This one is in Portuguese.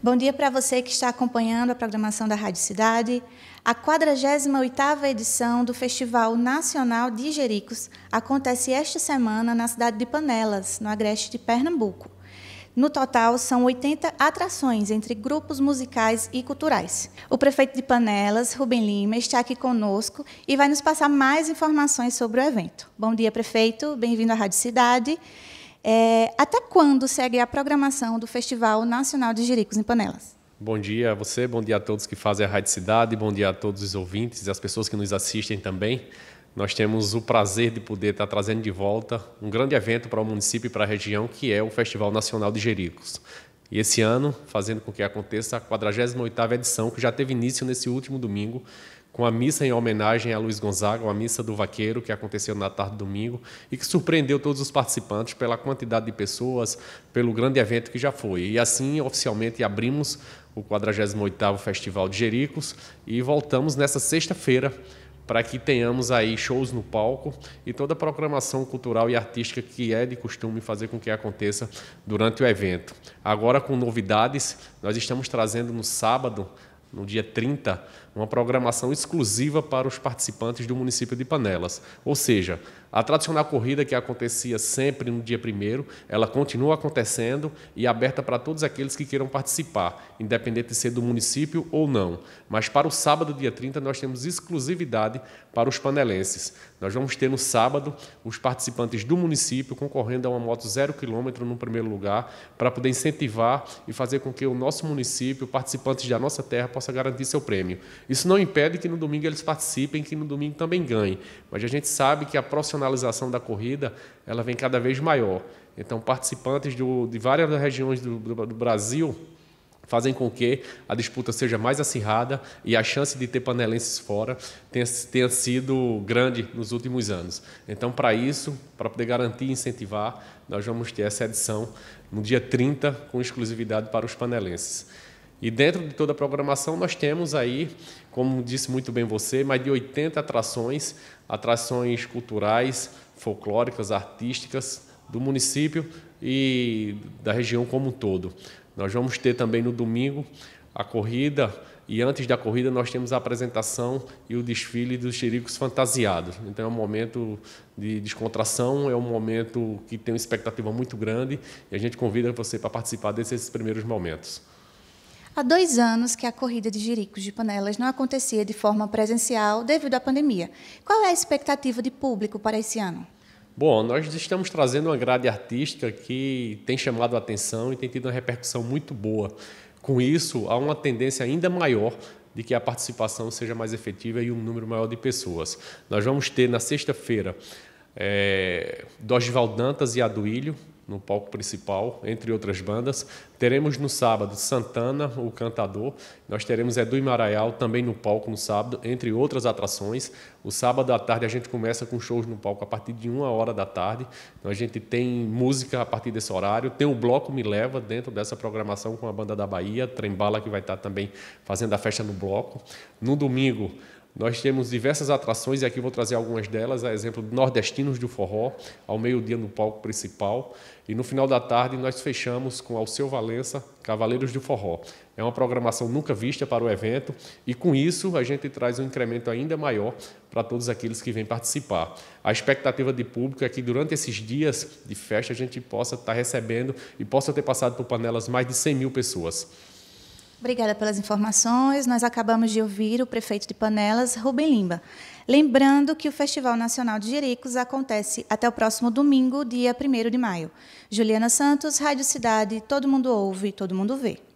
Bom dia para você que está acompanhando a programação da Rádio Cidade, a 48ª edição do Festival Nacional de Jericos acontece esta semana na cidade de Panelas, no agreste de Pernambuco. No total, são 80 atrações entre grupos musicais e culturais. O prefeito de Panelas, Rubem Lima, está aqui conosco e vai nos passar mais informações sobre o evento. Bom dia, prefeito. Bem-vindo à Rádio Cidade. É, até quando segue a programação do Festival Nacional de Jericos em Panelas? Bom dia a você, bom dia a todos que fazem a Rádio Cidade, bom dia a todos os ouvintes e as pessoas que nos assistem também. Nós temos o prazer de poder estar trazendo de volta um grande evento para o município e para a região, que é o Festival Nacional de Jericos. E esse ano, fazendo com que aconteça a 48ª edição, que já teve início nesse último domingo, com a missa em homenagem a Luiz Gonzaga, uma missa do vaqueiro que aconteceu na tarde do domingo e que surpreendeu todos os participantes pela quantidade de pessoas, pelo grande evento que já foi. E assim, oficialmente, abrimos o 48º Festival de Jericos e voltamos nessa sexta-feira para que tenhamos aí shows no palco e toda a programação cultural e artística que é de costume fazer com que aconteça durante o evento. Agora com novidades, nós estamos trazendo no sábado no dia 30, uma programação exclusiva para os participantes do município de Panelas. Ou seja, a tradicional corrida que acontecia sempre no dia primeiro, ela continua acontecendo e é aberta para todos aqueles que queiram participar, independente de ser do município ou não. Mas para o sábado, dia 30, nós temos exclusividade para os panelenses. Nós vamos ter no sábado os participantes do município concorrendo a uma moto zero quilômetro no primeiro lugar, para poder incentivar e fazer com que o nosso município, participantes da nossa terra, possa garantir seu prêmio. Isso não impede que no domingo eles participem, que no domingo também ganhem. Mas a gente sabe que a próxima profissionalização da corrida ela vem cada vez maior. Então, participantes do, de várias regiões do, do, do Brasil fazem com que a disputa seja mais acirrada e a chance de ter panelenses fora tenha, tenha sido grande nos últimos anos. Então, para isso, para poder garantir e incentivar, nós vamos ter essa edição no dia 30, com exclusividade para os panelenses. E dentro de toda a programação nós temos aí, como disse muito bem você, mais de 80 atrações, atrações culturais, folclóricas, artísticas do município e da região como um todo. Nós vamos ter também no domingo a corrida e antes da corrida nós temos a apresentação e o desfile dos xericos fantasiados. Então é um momento de descontração, é um momento que tem uma expectativa muito grande e a gente convida você para participar desses primeiros momentos. Há dois anos que a corrida de Jericos de Panelas não acontecia de forma presencial devido à pandemia. Qual é a expectativa de público para esse ano? Bom, nós estamos trazendo uma grade artística que tem chamado a atenção e tem tido uma repercussão muito boa. Com isso, há uma tendência ainda maior de que a participação seja mais efetiva e um número maior de pessoas. Nós vamos ter na sexta-feira é, Dosval Dantas e Aduílio, no palco principal, entre outras bandas. Teremos no sábado Santana, o cantador. Nós teremos Edu Maraial também no palco no sábado, entre outras atrações. O sábado à tarde a gente começa com shows no palco a partir de uma hora da tarde. Então a gente tem música a partir desse horário. Tem o Bloco Me Leva dentro dessa programação com a banda da Bahia, Trembala, que vai estar também fazendo a festa no bloco. No domingo, nós temos diversas atrações, e aqui vou trazer algumas delas, a exemplo Nordestinos do Forró, ao meio-dia no palco principal. E no final da tarde nós fechamos com Alceu Valença, Cavaleiros do Forró. É uma programação nunca vista para o evento, e com isso a gente traz um incremento ainda maior para todos aqueles que vêm participar. A expectativa de público é que durante esses dias de festa a gente possa estar recebendo e possa ter passado por panelas mais de 100 mil pessoas. Obrigada pelas informações. Nós acabamos de ouvir o prefeito de Panelas, Rubem Limba. Lembrando que o Festival Nacional de Jericos acontece até o próximo domingo, dia 1 de maio. Juliana Santos, Rádio Cidade, todo mundo ouve, todo mundo vê.